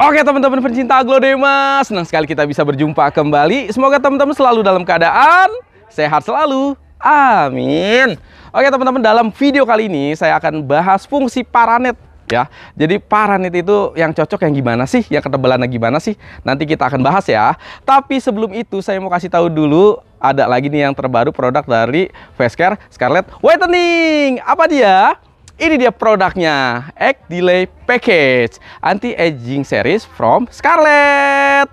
Oke teman-teman pencinta Glodema, senang sekali kita bisa berjumpa kembali. Semoga teman-teman selalu dalam keadaan sehat selalu. Amin. Oke teman-teman, dalam video kali ini saya akan bahas fungsi paranet ya. Jadi paranet itu yang cocok yang gimana sih? Yang ketebalannya gimana sih? Nanti kita akan bahas ya. Tapi sebelum itu saya mau kasih tahu dulu ada lagi nih yang terbaru produk dari Vescare Scarlet Whitening. Apa dia? Ini dia produknya, Egg Delay Package Anti-Aging Series from Scarlett.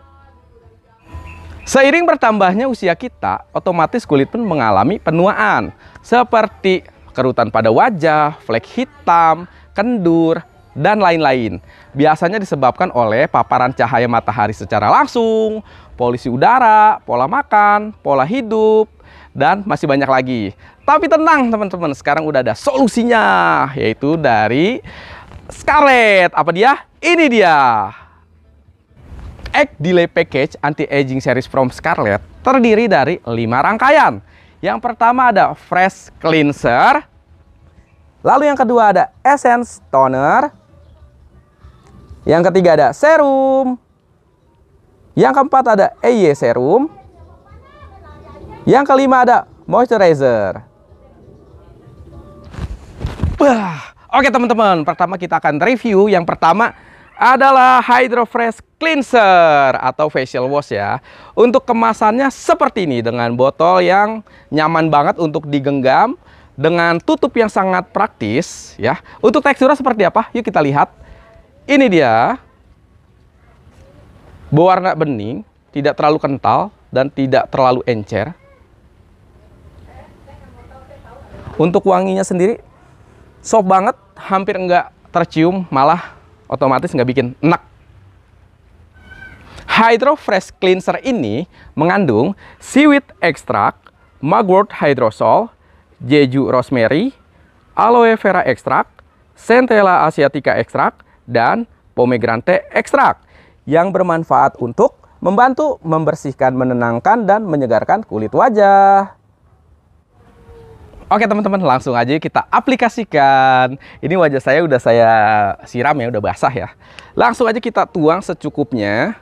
Seiring bertambahnya usia kita, otomatis kulit pun mengalami penuaan. Seperti kerutan pada wajah, flek hitam, kendur, dan lain-lain. Biasanya disebabkan oleh paparan cahaya matahari secara langsung, polisi udara, pola makan, pola hidup, dan masih banyak lagi. Tapi tenang teman-teman, sekarang udah ada solusinya yaitu dari Scarlett. Apa dia? Ini dia. Egg Delay Package Anti-Aging Series from Scarlett terdiri dari 5 rangkaian. Yang pertama ada Fresh Cleanser. Lalu yang kedua ada Essence Toner. Yang ketiga ada Serum. Yang keempat ada EY Serum. Yang kelima ada moisturizer. Wah, oke teman-teman, pertama kita akan review yang pertama adalah Hydro Fresh Cleanser atau facial wash ya. Untuk kemasannya seperti ini dengan botol yang nyaman banget untuk digenggam dengan tutup yang sangat praktis ya. Untuk teksturnya seperti apa? Yuk kita lihat. Ini dia. Berwarna bening, tidak terlalu kental dan tidak terlalu encer. Untuk wanginya sendiri soft banget, hampir nggak tercium, malah otomatis nggak bikin enak. Hydro Fresh Cleanser ini mengandung seaweed extract, mugwort hydrosol, jeju rosemary, aloe vera extract, centella asiatica extract, dan pomegranate extract yang bermanfaat untuk membantu membersihkan, menenangkan, dan menyegarkan kulit wajah. Oke teman-teman, langsung aja kita aplikasikan. Ini wajah saya udah saya siram ya, udah basah ya. Langsung aja kita tuang secukupnya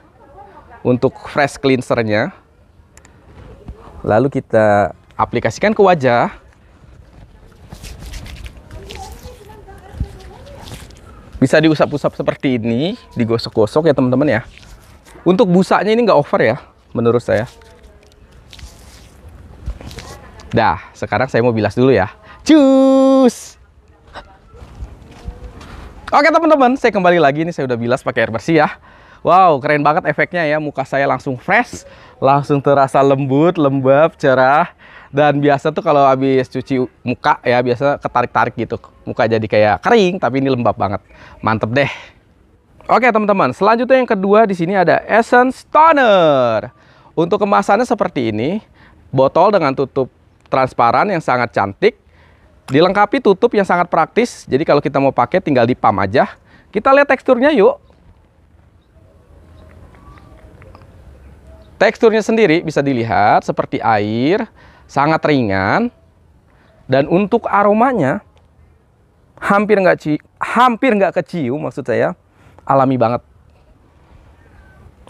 untuk fresh cleansernya. Lalu kita aplikasikan ke wajah. Bisa diusap-usap seperti ini, digosok-gosok ya teman-teman ya. Untuk busanya ini nggak over ya, menurut saya. Dah, sekarang saya mau bilas dulu ya. Cus! Oke teman-teman, saya kembali lagi. Ini saya udah bilas pakai air bersih ya. Wow, keren banget efeknya ya. Muka saya langsung fresh, langsung terasa lembut, lembab, cerah. Dan biasa tuh kalau habis cuci muka ya, biasa ketarik-tarik gitu. Muka jadi kayak kering, tapi ini lembab banget. Mantep deh. Oke teman-teman, selanjutnya yang kedua di sini ada Essence Toner. Untuk kemasannya seperti ini, botol dengan tutup transparan yang sangat cantik. Dilengkapi tutup yang sangat praktis. Jadi kalau kita mau pakai tinggal dipam aja. Kita lihat teksturnya yuk. Teksturnya sendiri bisa dilihat seperti air, sangat ringan. Dan untuk aromanya hampir nggak hampir nggak kecium maksud saya alami banget.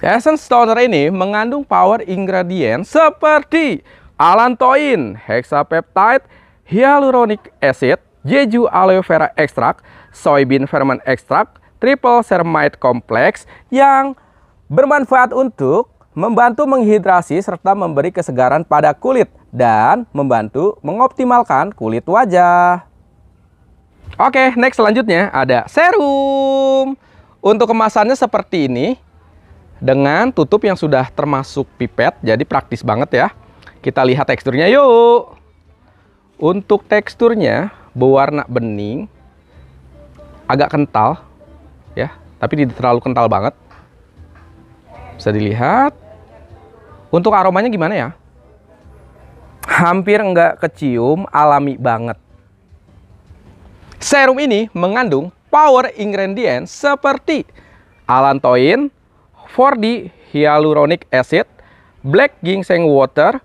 Essence toner ini mengandung power ingredient seperti alantoin, hexapeptide, hyaluronic acid, jeju aloe vera extract, soybean ferment extract, triple ceramide complex yang bermanfaat untuk membantu menghidrasi serta memberi kesegaran pada kulit dan membantu mengoptimalkan kulit wajah. Oke, next selanjutnya ada serum. Untuk kemasannya seperti ini dengan tutup yang sudah termasuk pipet, jadi praktis banget ya. Kita lihat teksturnya yuk. Untuk teksturnya berwarna bening, agak kental, ya, tapi tidak terlalu kental banget. Bisa dilihat. Untuk aromanya gimana ya? Hampir enggak kecium, alami banget. Serum ini mengandung power ingredient seperti allantoin, 4D hyaluronic acid, black ginseng water,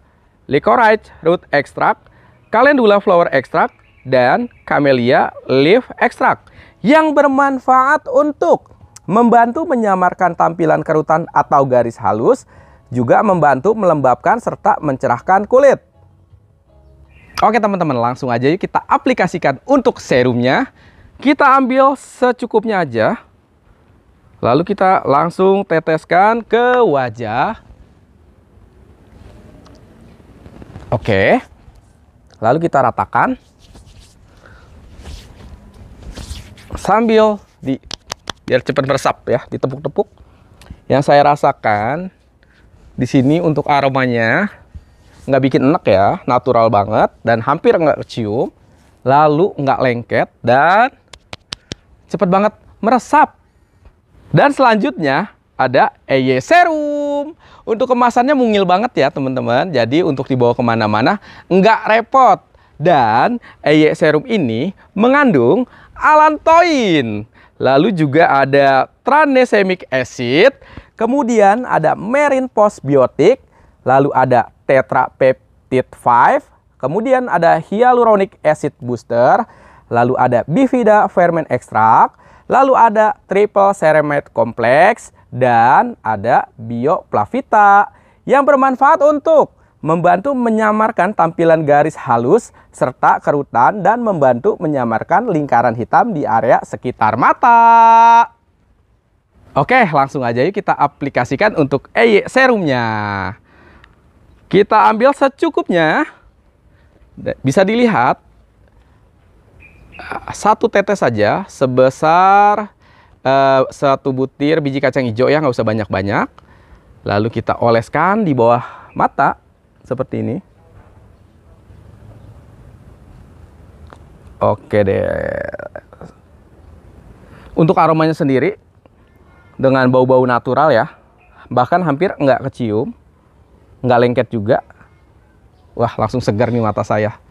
licorice root extract, calendula flower extract, dan camellia leaf extract yang bermanfaat untuk membantu menyamarkan tampilan kerutan atau garis halus, juga membantu melembabkan serta mencerahkan kulit. Oke teman-teman, langsung aja yuk kita aplikasikan untuk serumnya. Kita ambil secukupnya aja. Lalu kita langsung teteskan ke wajah Oke. Lalu kita ratakan. Sambil di biar cepat meresap ya, ditepuk-tepuk. Yang saya rasakan di sini untuk aromanya nggak bikin enak ya, natural banget dan hampir nggak kecium. Lalu nggak lengket dan cepat banget meresap. Dan selanjutnya ada EY Serum. Untuk kemasannya mungil banget ya teman-teman. Jadi untuk dibawa kemana-mana nggak repot. Dan EY Serum ini mengandung alantoin. Lalu juga ada tranexamic acid. Kemudian ada merin postbiotic. Lalu ada tetrapeptide 5. Kemudian ada hyaluronic acid booster. Lalu ada bifida ferment extract. Lalu ada triple ceramide kompleks dan ada bioplavita yang bermanfaat untuk membantu menyamarkan tampilan garis halus serta kerutan dan membantu menyamarkan lingkaran hitam di area sekitar mata. Oke, langsung aja yuk kita aplikasikan untuk EY serumnya. Kita ambil secukupnya. Bisa dilihat ah, satu tetes saja sebesar Eh, satu butir biji kacang hijau ya nggak usah banyak-banyak lalu kita oleskan di bawah mata seperti ini oke deh untuk aromanya sendiri dengan bau-bau natural ya bahkan hampir nggak kecium nggak lengket juga wah langsung segar nih mata saya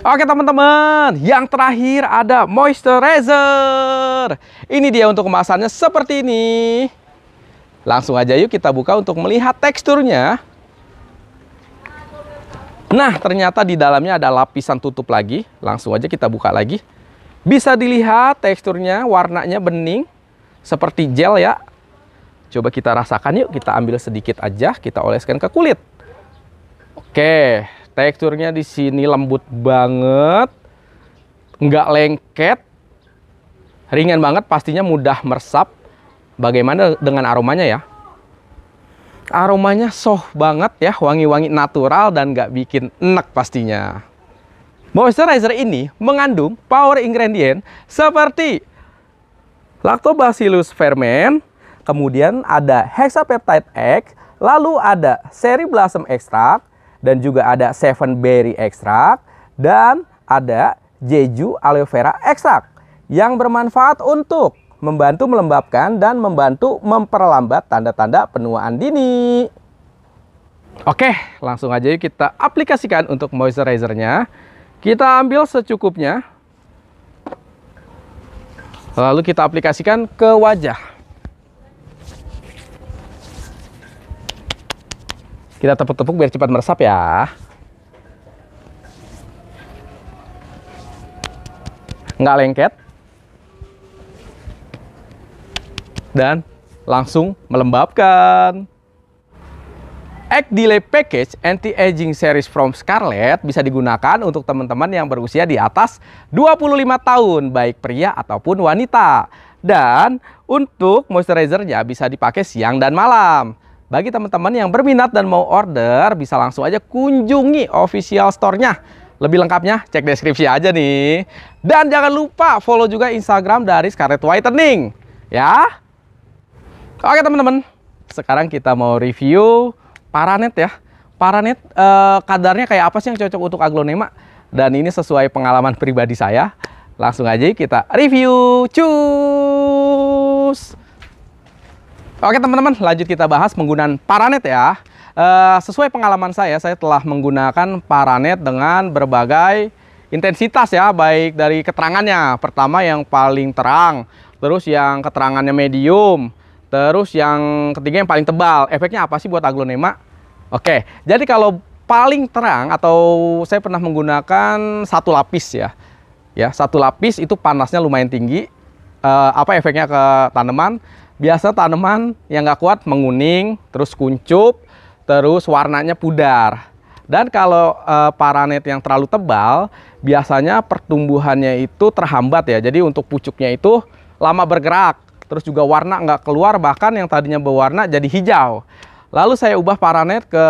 Oke teman-teman, yang terakhir ada moisturizer. Ini dia untuk kemasannya seperti ini. Langsung aja yuk kita buka untuk melihat teksturnya. Nah, ternyata di dalamnya ada lapisan tutup lagi. Langsung aja kita buka lagi. Bisa dilihat teksturnya, warnanya bening. Seperti gel ya. Coba kita rasakan yuk, kita ambil sedikit aja, kita oleskan ke kulit. Oke, Teksturnya di sini lembut banget, nggak lengket, ringan banget, pastinya mudah meresap. Bagaimana dengan aromanya ya? Aromanya soft banget ya, wangi-wangi natural dan nggak bikin enak pastinya. Moisturizer ini mengandung power ingredient seperti Lactobacillus ferment, kemudian ada hexapeptide X, lalu ada seri blossom extract, dan juga ada seven berry extract dan ada jeju aloe vera extract yang bermanfaat untuk membantu melembabkan dan membantu memperlambat tanda-tanda penuaan dini. Oke, langsung aja yuk kita aplikasikan untuk moisturizernya. Kita ambil secukupnya. Lalu kita aplikasikan ke wajah. Kita tepuk-tepuk biar cepat meresap ya. Nggak lengket. Dan langsung melembabkan. Egg Delay Package Anti-Aging Series from Scarlett bisa digunakan untuk teman-teman yang berusia di atas 25 tahun, baik pria ataupun wanita. Dan untuk moisturizer-nya bisa dipakai siang dan malam. Bagi teman-teman yang berminat dan mau order, bisa langsung aja kunjungi official store-nya. Lebih lengkapnya cek deskripsi aja nih. Dan jangan lupa follow juga Instagram dari Scarlet Whitening. Ya. Oke teman-teman, sekarang kita mau review Paranet ya. Paranet eh, kadarnya kayak apa sih yang cocok untuk aglonema? Dan ini sesuai pengalaman pribadi saya. Langsung aja kita review. Cus! Oke teman-teman, lanjut kita bahas penggunaan paranet ya. Uh, sesuai pengalaman saya, saya telah menggunakan paranet dengan berbagai intensitas ya, baik dari keterangannya. Pertama yang paling terang, terus yang keterangannya medium, terus yang ketiga yang paling tebal. Efeknya apa sih buat aglonema? Oke, jadi kalau paling terang atau saya pernah menggunakan satu lapis ya. Ya, satu lapis itu panasnya lumayan tinggi. Uh, apa efeknya ke tanaman? biasa tanaman yang nggak kuat menguning, terus kuncup, terus warnanya pudar. Dan kalau e, paranet yang terlalu tebal, biasanya pertumbuhannya itu terhambat ya. Jadi untuk pucuknya itu lama bergerak, terus juga warna nggak keluar, bahkan yang tadinya berwarna jadi hijau. Lalu saya ubah paranet ke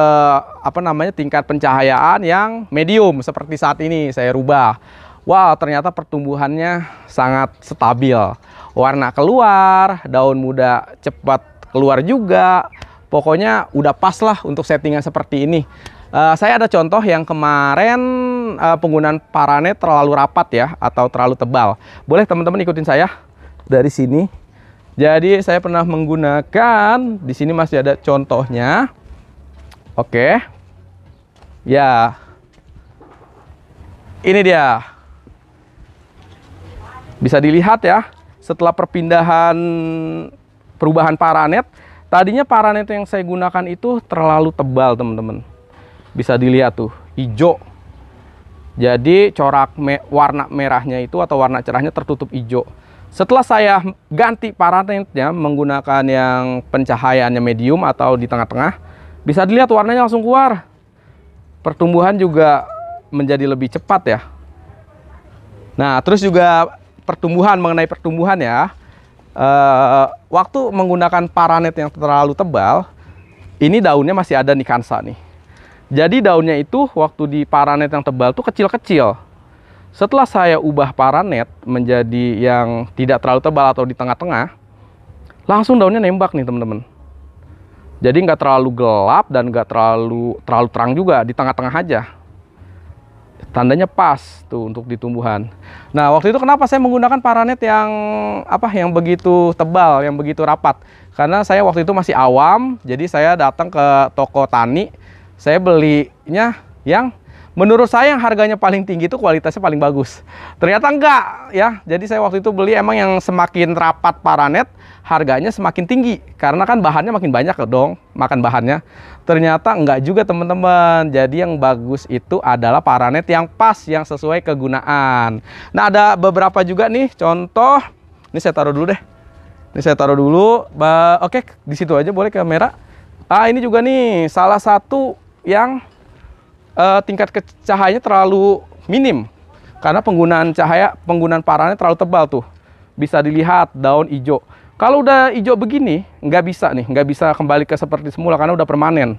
apa namanya tingkat pencahayaan yang medium seperti saat ini saya rubah. wow, ternyata pertumbuhannya sangat stabil warna keluar, daun muda cepat keluar juga. Pokoknya udah pas lah untuk settingan seperti ini. Uh, saya ada contoh yang kemarin uh, penggunaan paranet terlalu rapat ya atau terlalu tebal. Boleh teman-teman ikutin saya dari sini. Jadi saya pernah menggunakan di sini masih ada contohnya. Oke. Ya. Ini dia. Bisa dilihat ya setelah perpindahan perubahan paranet, tadinya paranet yang saya gunakan itu terlalu tebal teman-teman. Bisa dilihat tuh, hijau. Jadi corak me warna merahnya itu atau warna cerahnya tertutup hijau. Setelah saya ganti paranetnya menggunakan yang pencahayaannya medium atau di tengah-tengah, bisa dilihat warnanya langsung keluar. Pertumbuhan juga menjadi lebih cepat ya. Nah, terus juga pertumbuhan mengenai pertumbuhan ya. Uh, waktu menggunakan paranet yang terlalu tebal, ini daunnya masih ada nih kansa nih. Jadi daunnya itu waktu di paranet yang tebal tuh kecil-kecil. Setelah saya ubah paranet menjadi yang tidak terlalu tebal atau di tengah-tengah, langsung daunnya nembak nih teman-teman. Jadi nggak terlalu gelap dan nggak terlalu terlalu terang juga di tengah-tengah aja tandanya pas tuh untuk ditumbuhan. Nah, waktu itu kenapa saya menggunakan paranet yang apa yang begitu tebal, yang begitu rapat? Karena saya waktu itu masih awam, jadi saya datang ke toko tani, saya belinya yang menurut saya yang harganya paling tinggi itu kualitasnya paling bagus. Ternyata enggak ya. Jadi saya waktu itu beli emang yang semakin rapat paranet harganya semakin tinggi karena kan bahannya makin banyak dong makan bahannya. Ternyata enggak juga teman-teman. Jadi yang bagus itu adalah paranet yang pas yang sesuai kegunaan. Nah, ada beberapa juga nih contoh. Ini saya taruh dulu deh. Ini saya taruh dulu. Oke, di situ aja boleh kamera. Ah, ini juga nih salah satu yang uh, tingkat cahayanya terlalu minim karena penggunaan cahaya penggunaan parahnya terlalu tebal tuh bisa dilihat daun hijau kalau udah hijau begini nggak bisa nih nggak bisa kembali ke seperti semula karena udah permanen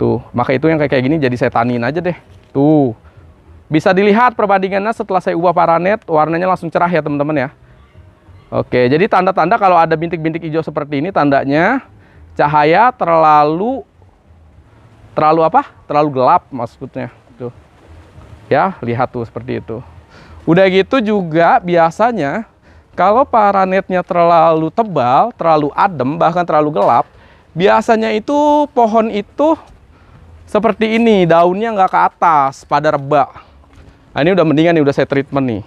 tuh maka itu yang kayak kayak gini jadi saya tanin aja deh tuh bisa dilihat perbandingannya setelah saya ubah paranet warnanya langsung cerah ya teman-teman ya oke jadi tanda-tanda kalau ada bintik-bintik hijau seperti ini tandanya cahaya terlalu terlalu apa? Terlalu gelap maksudnya. Tuh. Gitu. Ya, lihat tuh seperti itu. Udah gitu juga biasanya kalau paranetnya terlalu tebal, terlalu adem, bahkan terlalu gelap, biasanya itu pohon itu seperti ini, daunnya nggak ke atas, pada rebak. Nah, ini udah mendingan nih, udah saya treatment nih.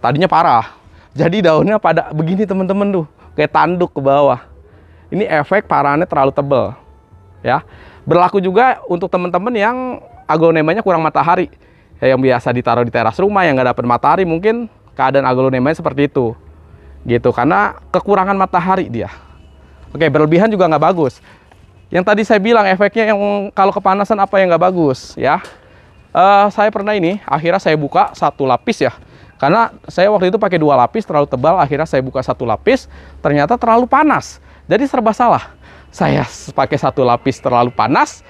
Tadinya parah. Jadi daunnya pada begini teman-teman tuh, kayak tanduk ke bawah. Ini efek paranet terlalu tebal. Ya. Berlaku juga untuk teman-teman yang aglonemanya kurang matahari. Ya, yang biasa ditaruh di teras rumah yang nggak dapat matahari mungkin keadaan aglonemanya seperti itu. Gitu, karena kekurangan matahari dia. Oke, berlebihan juga nggak bagus. Yang tadi saya bilang efeknya yang kalau kepanasan apa yang nggak bagus ya. Uh, saya pernah ini, akhirnya saya buka satu lapis ya. Karena saya waktu itu pakai dua lapis terlalu tebal, akhirnya saya buka satu lapis, ternyata terlalu panas. Jadi serba salah saya pakai satu lapis terlalu panas,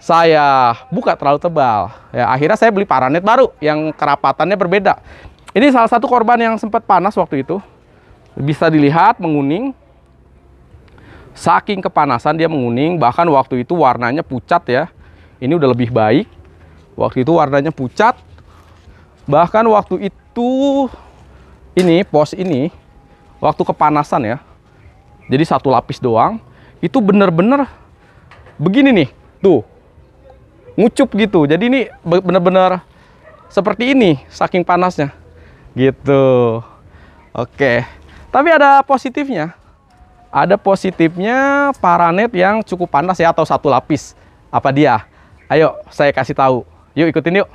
saya buka terlalu tebal. Ya, akhirnya saya beli paranet baru yang kerapatannya berbeda. Ini salah satu korban yang sempat panas waktu itu. Bisa dilihat menguning. Saking kepanasan dia menguning, bahkan waktu itu warnanya pucat ya. Ini udah lebih baik. Waktu itu warnanya pucat. Bahkan waktu itu ini pos ini waktu kepanasan ya. Jadi satu lapis doang itu bener-bener begini nih tuh ngucup gitu jadi ini bener-bener seperti ini saking panasnya gitu oke tapi ada positifnya ada positifnya paranet yang cukup panas ya atau satu lapis apa dia ayo saya kasih tahu yuk ikutin yuk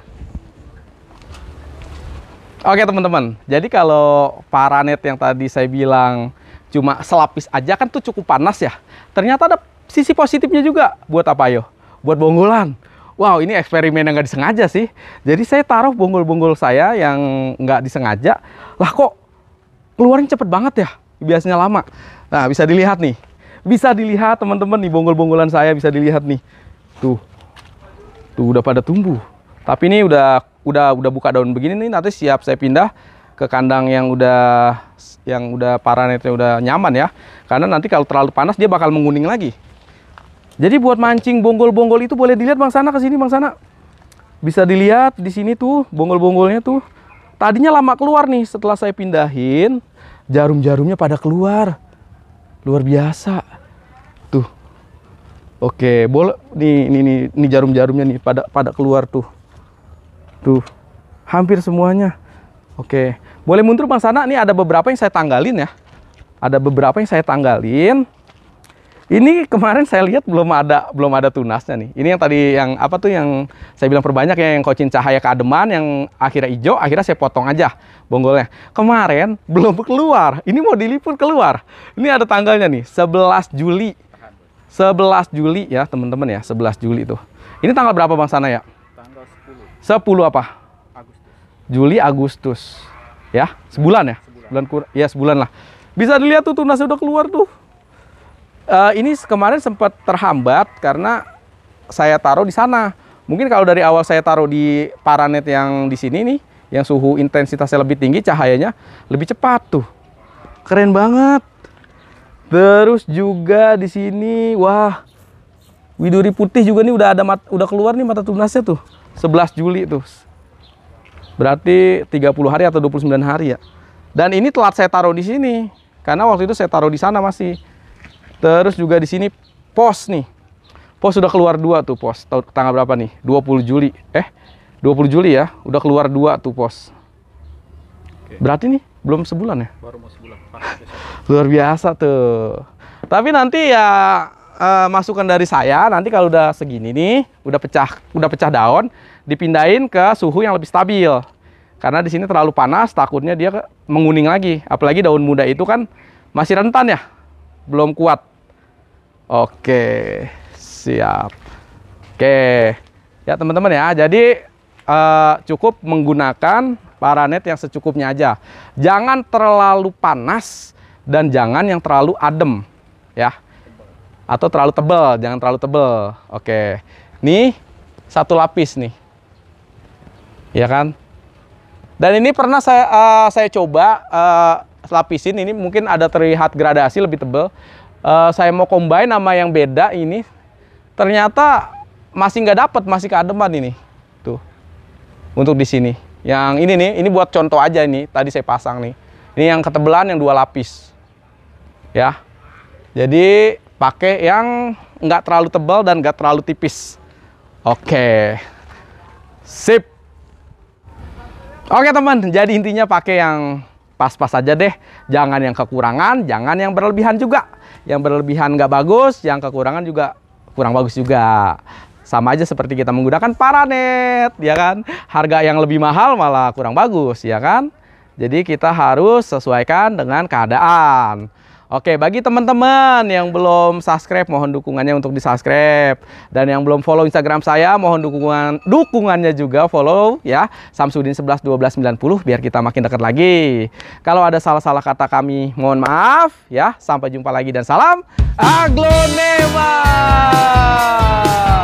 oke teman-teman jadi kalau paranet yang tadi saya bilang cuma selapis aja kan tuh cukup panas ya. Ternyata ada sisi positifnya juga buat apa yo? Buat bonggolan. Wow, ini eksperimen yang nggak disengaja sih. Jadi saya taruh bonggol-bonggol saya yang nggak disengaja. Lah kok keluarnya cepet banget ya? Biasanya lama. Nah, bisa dilihat nih. Bisa dilihat teman-teman nih bonggol-bonggolan saya bisa dilihat nih. Tuh. Tuh udah pada tumbuh. Tapi ini udah udah udah buka daun begini nih nanti siap saya pindah ke kandang yang udah yang udah paranetnya udah nyaman ya. Karena nanti kalau terlalu panas dia bakal menguning lagi. Jadi buat mancing bonggol-bonggol itu boleh dilihat Bang Sana ke sini Bang Sana. Bisa dilihat di sini tuh bonggol-bonggolnya tuh. Tadinya lama keluar nih setelah saya pindahin, jarum-jarumnya pada keluar. Luar biasa. Tuh. Oke, boleh nih nih nih, nih jarum-jarumnya nih pada pada keluar tuh. Tuh. Hampir semuanya. Oke, boleh mundur Bang Sana. Ini ada beberapa yang saya tanggalin ya. Ada beberapa yang saya tanggalin. Ini kemarin saya lihat belum ada belum ada tunasnya nih. Ini yang tadi yang apa tuh yang saya bilang perbanyak ya yang kocin cahaya keademan yang akhirnya hijau, akhirnya saya potong aja bonggolnya. Kemarin belum keluar. Ini mau diliput keluar. Ini ada tanggalnya nih, 11 Juli. 11 Juli ya, teman-teman ya, 11 Juli itu. Ini tanggal berapa Bang Sana ya? Tanggal 10. 10 apa? Juli Agustus ya sebulan ya sebulan kur ya sebulan lah bisa dilihat tuh tunasnya udah keluar tuh uh, ini kemarin sempat terhambat karena saya taruh di sana mungkin kalau dari awal saya taruh di paranet yang di sini nih yang suhu intensitasnya lebih tinggi cahayanya lebih cepat tuh keren banget terus juga di sini wah widuri putih juga nih udah ada mat, udah keluar nih mata tunasnya tuh 11 Juli tuh Berarti 30 hari atau 29 hari ya. Dan ini telat saya taruh di sini. Karena waktu itu saya taruh di sana masih. Terus juga di sini pos nih. Pos sudah keluar dua tuh pos. Tanggal berapa nih? 20 Juli. Eh, 20 Juli ya. Udah keluar dua tuh pos. Oke. Berarti nih belum sebulan ya? Baru mau sebulan. Luar biasa tuh. Tapi nanti ya uh, masukan dari saya nanti kalau udah segini nih, udah pecah, udah pecah daun, dipindahin ke suhu yang lebih stabil. Karena di sini terlalu panas, takutnya dia menguning lagi. Apalagi daun muda itu kan masih rentan ya, belum kuat. Oke, siap. Oke, ya teman-teman ya. Jadi uh, cukup menggunakan paranet yang secukupnya aja. Jangan terlalu panas dan jangan yang terlalu adem, ya. Atau terlalu tebal, jangan terlalu tebal. Oke, nih satu lapis nih ya kan dan ini pernah saya uh, saya coba uh, lapisin ini mungkin ada terlihat gradasi lebih tebal uh, eh, saya mau combine nama yang beda ini ternyata masih nggak dapat masih keademan ini tuh untuk di sini yang ini nih ini buat contoh aja ini tadi saya pasang nih ini yang ketebalan yang dua lapis ya jadi pakai yang nggak terlalu tebal dan nggak terlalu tipis oke sip Oke teman, jadi intinya pakai yang pas-pas aja deh. Jangan yang kekurangan, jangan yang berlebihan juga. Yang berlebihan nggak bagus, yang kekurangan juga kurang bagus juga. Sama aja seperti kita menggunakan paranet, ya kan? Harga yang lebih mahal malah kurang bagus, ya kan? Jadi kita harus sesuaikan dengan keadaan. Oke, bagi teman-teman yang belum subscribe mohon dukungannya untuk di-subscribe dan yang belum follow Instagram saya mohon dukungan dukungannya juga follow ya Samsudin 11 12 90 biar kita makin dekat lagi. Kalau ada salah-salah kata kami mohon maaf ya. Sampai jumpa lagi dan salam aglonema.